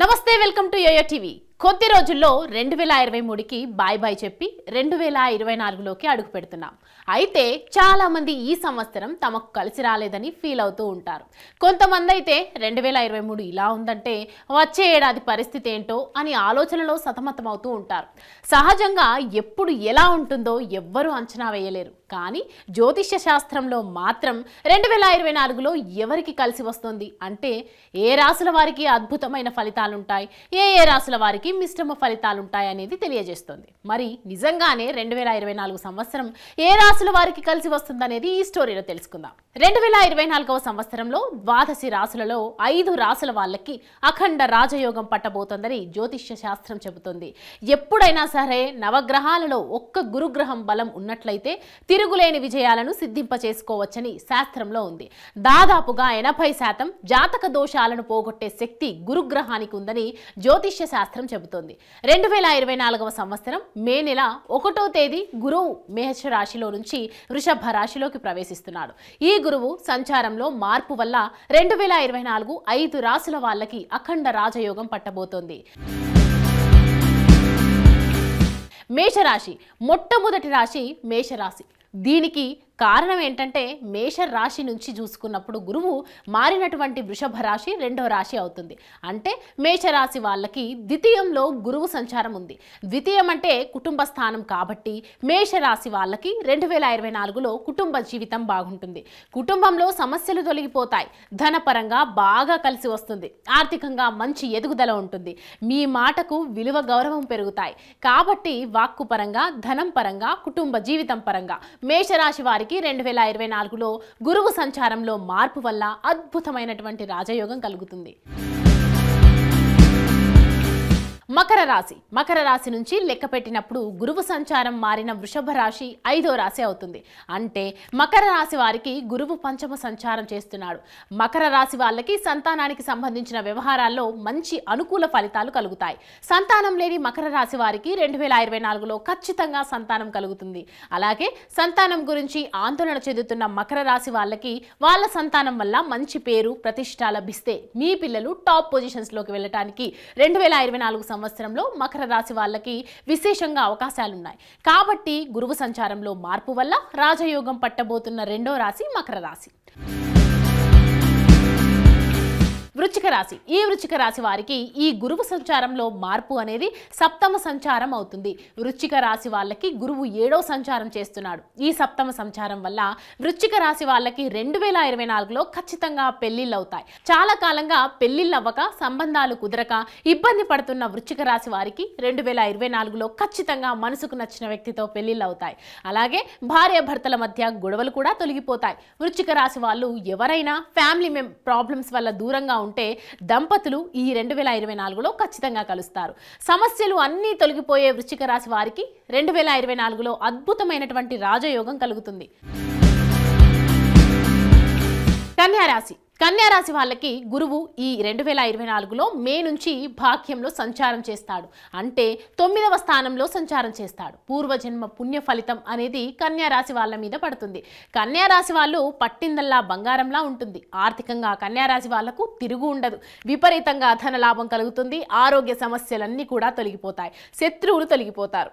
నమస్తే welcome to yo-yo TV కొద్ది రోజుల్లో రెండు వేల ఇరవై మూడుకి బాయ్ బాయ్ చెప్పి రెండు వేల ఇరవై నాలుగులోకి అడుగు పెడుతున్నాం అయితే చాలామంది ఈ సంవత్సరం తమకు కలిసి రాలేదని ఫీల్ అవుతూ ఉంటారు కొంతమంది అయితే రెండు వేల ఇరవై మూడు ఇలా ఉందంటే వచ్చే ఏడాది పరిస్థితి ఏంటో అని ఆలోచనలో సతమతమవుతూ ఉంటారు సహజంగా ఎప్పుడు ఎలా ఉంటుందో ఎవ్వరూ అంచనా వేయలేరు కానీ జ్యోతిష్య శాస్త్రంలో మాత్రం రెండు వేల ఇరవై నాలుగులో ఎవరికి కలిసి వస్తుంది అంటే ఏ రాసుల వారికి అద్భుతమైన ఫలితాలుంటాయి ఏ ఏ రాసుల వారికి మిశ్రమ ఫలితాలుంటాయి అనేది తెలియజేస్తుంది మరి నిజంగానే రెండు వేల ఇరవై నాలుగు సంవత్సరం ఏ రాసుల వారికి కలిసి వస్తుందనేది ఈ స్టోరీలో తెలుసుకుందాం రెండు వేల ఇరవై నాలుగవ సంవత్సరంలో ద్వాదశి రాసులలో ఐదు రాసుల వాళ్ళకి అఖండ రాజయోగం పట్టబోతోందని జ్యోతిష్య శాస్త్రం చెబుతుంది ఎప్పుడైనా సరే నవగ్రహాలలో ఒక్క గురుగ్రహం బలం ఉన్నట్లయితే తిరుగులేని విజయాలను సిద్ధింపచేసుకోవచ్చని శాస్త్రంలో ఉంది దాదాపుగా ఎనభై శాతం జాతక దోషాలను పోగొట్టే శక్తి గురుగ్రహానికి ఉందని జ్యోతిష్య శాస్త్రం చెబుతోంది రెండు వేల ఇరవై నాలుగవ సంవత్సరం మే నెల ఒకటో తేదీ గురువు మేష రాశిలో నుంచి వృషభ రాశిలోకి ప్రవేశిస్తున్నాడు ఈ గురువు సంచారంలో మార్పు వల్ల రెండు వేల ఇరవై నాలుగు ఐదు రాసుల వాళ్ళకి అఖండ రాజయోగం పట్టబోతోంది మేషరాశి మొట్టమొదటి రాశి మేషరాశి దీనికి కారణం ఏంటంటే మేష రాశి నుంచి చూసుకున్నప్పుడు గురువు మారినటువంటి వృషభ రాశి రెండో రాశి అవుతుంది అంటే మేషరాశి వాళ్ళకి ద్వితీయంలో గురువు సంచారం ఉంది ద్వితీయం అంటే కుటుంబ స్థానం కాబట్టి మేషరాశి వాళ్ళకి రెండు వేల ఇరవై నాలుగులో కుటుంబ జీవితం బాగుంటుంది కుటుంబంలో సమస్యలు తొలగిపోతాయి ధనపరంగా బాగా కలిసి వస్తుంది ఆర్థికంగా మంచి ఎదుగుదల ఉంటుంది మీ మాటకు విలువ గౌరవం పెరుగుతాయి కాబట్టి వాక్కు పరంగా ధనం పరంగా కుటుంబ జీవితం పరంగా మేషరాశి వారికి వారికి రెండు వేల ఇరవై నాలుగులో గురువు సంచారంలో మార్పు వల్ల అద్భుతమైనటువంటి రాజయోగం కలుగుతుంది మకర రాశి మకర రాశి నుంచి లెక్క పెట్టినప్పుడు గురువు సంచారం మారిన వృషభ రాశి ఐదో రాశి అవుతుంది అంటే మకర రాశి వారికి గురువు పంచమ సంచారం చేస్తున్నాడు మకర రాశి వాళ్ళకి సంతానానికి సంబంధించిన వ్యవహారాల్లో మంచి అనుకూల ఫలితాలు కలుగుతాయి సంతానం లేని మకర రాశి వారికి రెండు వేల ఇరవై నాలుగులో ఖచ్చితంగా సంతానం కలుగుతుంది అలాగే సంతానం గురించి ఆందోళన చెందుతున్న మకర రాశి వాళ్ళకి వాళ్ళ సంతానం వల్ల మంచి పేరు ప్రతిష్ట లభిస్తే మీ పిల్లలు టాప్ పొజిషన్స్లోకి వెళ్ళటానికి రెండు వేల ఇరవై నాలుగు సంవత్సరం సంవత్సరంలో మకర రాశి వాళ్ళకి విశేషంగా అవకాశాలున్నాయి కాబట్టి గురువు సంచారంలో మార్పు వల్ల రాజయోగం పట్టబోతున్న రెండో రాశి మకర రాశి వృచ్చిక రాశి ఈ వృచ్చిక రాశి వారికి ఈ గురువు సంచారంలో మార్పు అనేది సప్తమ సంచారం అవుతుంది వృచ్చిక రాశి వాళ్ళకి గురువు ఏడో సంచారం చేస్తున్నాడు ఈ సప్తమ సంచారం వల్ల వృచ్చిక రాశి వాళ్ళకి రెండు వేల ఇరవై నాలుగులో ఖచ్చితంగా పెళ్లిళ్ళు అవుతాయి చాలా కాలంగా పెళ్లిళ్ళు అవ్వక సంబంధాలు కుదరక ఇబ్బంది పడుతున్న వృచ్చిక రాశి వారికి రెండు వేల ఇరవై నాలుగులో ఖచ్చితంగా మనసుకు నచ్చిన వ్యక్తితో పెళ్లిళ్ళు అవుతాయి అలాగే భార్య భర్తల మధ్య గొడవలు కూడా తొలగిపోతాయి వృచ్చిక రాశి వాళ్ళు ఎవరైనా ఫ్యామిలీ ప్రాబ్లమ్స్ వల్ల దూరంగా ఉంటే దంపతులు ఈ రెండు వేల ఇరవై నాలుగులో ఖచ్చితంగా కలుస్తారు సమస్యలు అన్నీ తొలగిపోయే వృశ్చిక రాశి వారికి రెండు వేల ఇరవై నాలుగులో అద్భుతమైనటువంటి రాజయోగం కలుగుతుంది కన్యారాశి కన్యారాశి వాళ్ళకి గురువు ఈ రెండు వేల ఇరవై నాలుగులో మే నుంచి భాగ్యంలో సంచారం చేస్తాడు అంటే తొమ్మిదవ స్థానంలో సంచారం చేస్తాడు పూర్వజన్మ పుణ్య ఫలితం అనేది కన్యారాశి వాళ్ళ మీద పడుతుంది కన్యారాశి వాళ్ళు పట్టిందల్లా బంగారంలా ఉంటుంది ఆర్థికంగా కన్యారాశి వాళ్లకు తిరుగు ఉండదు విపరీతంగా ధన లాభం కలుగుతుంది ఆరోగ్య సమస్యలన్నీ కూడా తొలగిపోతాయి శత్రువులు తొలగిపోతారు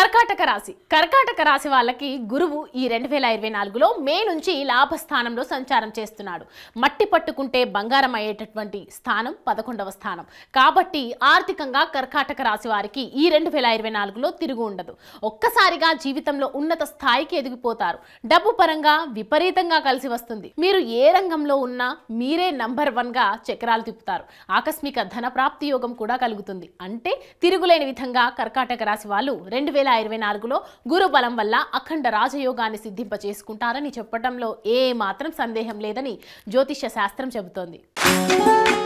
కర్కాటక రాశి కర్కాటక రాశి వాళ్ళకి గురువు ఈ రెండు వేల ఇరవై నాలుగులో మే నుంచి లాభస్థానంలో సంచారం చేస్తున్నాడు మట్టి పట్టుకుంటే బంగారం అయ్యేటటువంటి స్థానం పదకొండవ స్థానం కాబట్టి ఆర్థికంగా కర్కాటక రాశి వారికి ఈ రెండు వేల ఇరవై నాలుగులో తిరుగు ఉండదు ఒక్కసారిగా జీవితంలో ఉన్నత స్థాయికి ఎదిగిపోతారు డబ్బు పరంగా విపరీతంగా కలిసి వస్తుంది మీరు ఏ రంగంలో ఉన్నా మీరే నంబర్ వన్గా చక్రాలు తిప్పుతారు ఆకస్మిక ధన ప్రాప్తి యోగం కూడా కలుగుతుంది అంటే తిరుగులేని విధంగా కర్కాటక రాశి వాళ్ళు రెండు వేల వేల ఇరవై నాలుగులో గురు బలం వల్ల అఖండ రాజయోగాన్ని సిద్ధింప చేసుకుంటారని చెప్పడంలో ఏ మాత్రం సందేహం లేదని జ్యోతిష్య శాస్త్రం చెబుతోంది